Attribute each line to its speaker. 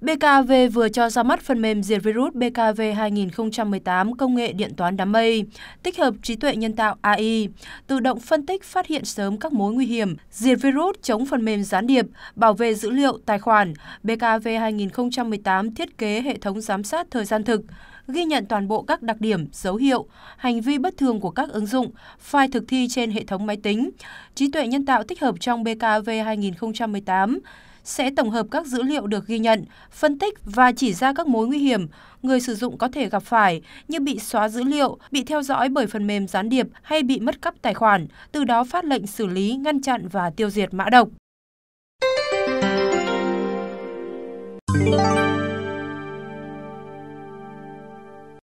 Speaker 1: BKV vừa cho ra mắt phần mềm diệt virus BKV 2018 công nghệ điện toán đám mây, tích hợp trí tuệ nhân tạo AI, tự động phân tích phát hiện sớm các mối nguy hiểm, diệt virus chống phần mềm gián điệp, bảo vệ dữ liệu, tài khoản. BKV 2018 thiết kế hệ thống giám sát thời gian thực, ghi nhận toàn bộ các đặc điểm, dấu hiệu, hành vi bất thường của các ứng dụng, file thực thi trên hệ thống máy tính. Trí tuệ nhân tạo tích hợp trong BKV 2018 sẽ tổng hợp các dữ liệu được ghi nhận, phân tích và chỉ ra các mối nguy hiểm người sử dụng có thể gặp phải như bị xóa dữ liệu, bị theo dõi bởi phần mềm gián điệp hay bị mất cắp tài khoản, từ đó phát lệnh xử lý, ngăn chặn và tiêu diệt mã độc.